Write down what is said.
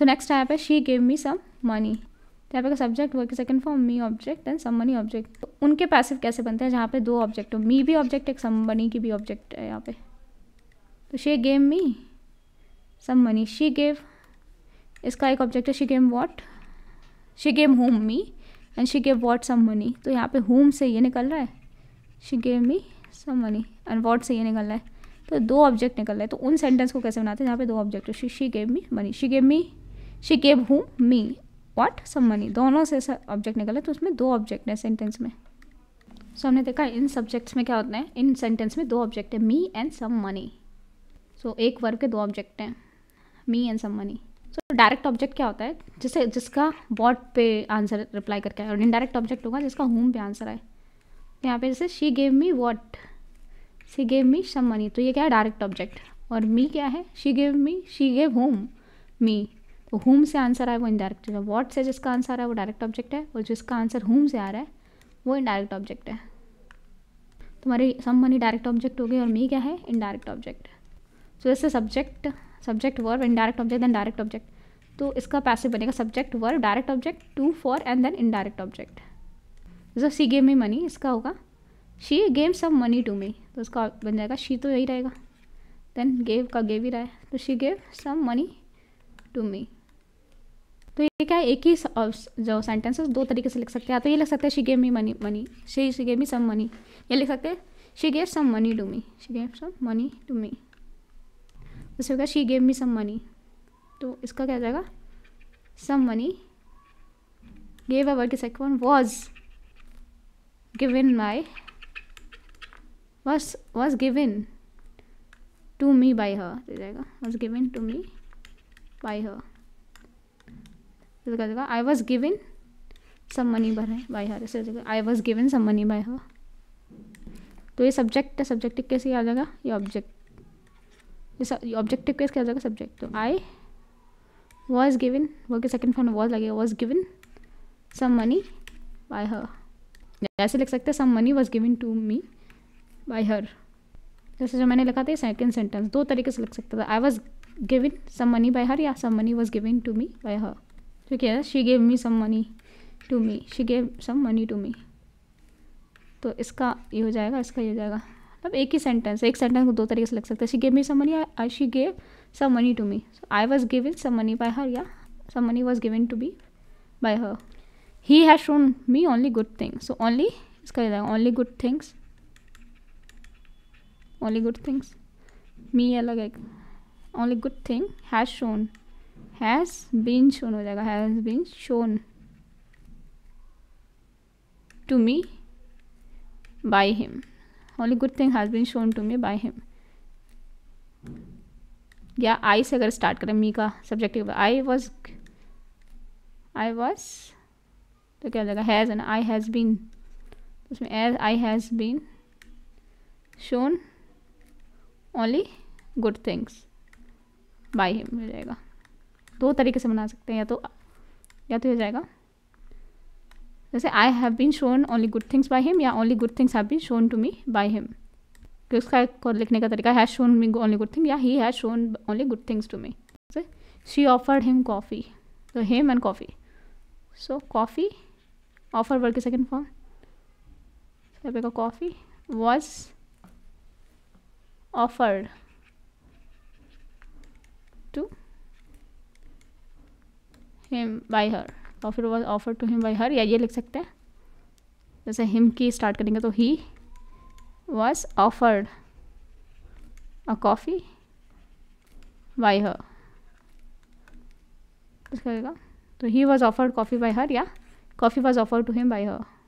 सो next यहाँ पे she gave me some money तो यहाँ पे subject verb second form me object and some money object तो उनके पैसिव कैसे बनते हैं जहाँ पे दो ऑब्जेक्ट हो मी भी ऑब्जेक्ट एक सम मनी की भी ऑब्जेक्ट है यहाँ पे तो she gave me some money she gave इसका एक ऑब्जेक्ट है she gave what she gave whom me and she gave what some money तो यहाँ पे होम से ये निकल रहा है she gave me some money and what से ये निकल रहा है तो दो ऑब्जेक्ट निकल रहे हैं तो उन सेंटेंस को कैसे बनाते हैं जहाँ पे दो ऑब्जेक्ट हो she she gave me money she gave me she gave who me what some money दोनों से ऑब्जेक्ट निकले तो उसमें दो ऑब्जेक्ट है सेंटेंस में सो हमने देखा इन सब्जेक्ट्स में क्या होते हैं इन सेंटेंस में दो ऑब्जेक्ट है मी एंड सम मनी सो एक वर्ब के दो ऑब्जेक्ट हैं me and some money so direct object क्या होता है जैसे जिसका वॉट पे आंसर रिप्लाई करके आए और इनडायरेक्ट ऑब्जेक्ट होगा जिसका होम पे आंसर आए तो यहाँ पे जैसे she gave me what she gave me some money तो ये क्या है डायरेक्ट ऑब्जेक्ट और मी क्या है she gave me she gave whom me तो होम से आंसर आए वो इनडायरेक्ट है वॉट से जिसका आंसर आ रहा है वो डायरेक्ट ऑब्जेक्ट है और जिसका आंसर होम से आ रहा है वो इनडायरेक्ट ऑब्जेक्ट है तुम्हारी सम मनी डायरेक्ट ऑब्जेक्ट हो गई और मी क्या है इनडायरेक्ट ऑब्जेक्ट सो जैसे subject subject verb indirect object then direct object तो इसका पैसिव बनेगा subject verb direct object to for and then indirect object जो सी गेम में मनी इसका होगा she gave some money to me तो उसका बन जाएगा शी तो यही रहेगा देन गेव का गेव ही रहा है तो she gave some money to me तो ये क्या है एक ही जो सेंटेंस है दो तरीके से लिख सकते हैं तो ये लिख सकते हैं she gave me money money she she gave me some money ये लिख सकते हैं she gave some money to me she gave some money to me जैसे होगा she gave me some money तो इसका क्या तो जाएगा some money gave a word second one was given my was was given to me by her जाएगा was given to me by her जगह जगह I was given some money by by her ऐसे जगह I was given some money by her तो ये subject है subjective case क्या आ जाएगा ये ऑब्जेक्ट ये ऑब्जेक्टिव केस क्या आ जाएगा सब्जेक्ट तो आई वॉज गिविन वो के सेकेंड फॉर्म वॉज लगेगा was given some money by her ऐसे लिख सकते हैं some money was given to me by her जैसे जो मैंने लिखा था सेकेंड सेंटेंस दो तरीके से लिख सकता था I was given some money by her या some money was given to me by her फिर क्या है she gave me some money to me she gave some money to me तो इसका ये हो जाएगा इसका ये हो जाएगा मतलब एक ही सेंटेंस एक सेंटेंस को दो तरीके से लग सकता है she gave me some money I she gave some money to me so I was given some money by her या some money was given to be by her he has shown me only good things so only इसका ये only good things only good things me अलग एक only good thing has shown has been shown हो जाएगा has been shown to me by him only good thing has been shown to me by him या I से अगर start करें me का subjective I was I was तो क्या हो जाएगा has and I has been उसमें as I has been shown only good things by him हो जाएगा दो तरीके से बना सकते हैं या तो या तो हो जाएगा जैसे I have been shown only good things by him या only good things have been shown to me by him कि उसका और लिखने का तरीका has shown me only good thing या he has shown only good things to me जैसे she offered him coffee तो him and coffee so coffee offer word के second form coffee was offered him by her offer was offer to him by her या ये लिख सकते हैं जैसे him की स्टार्ट करेंगे तो he was offered a coffee by her करेगा तो he was offered coffee by her या coffee was offered to him by her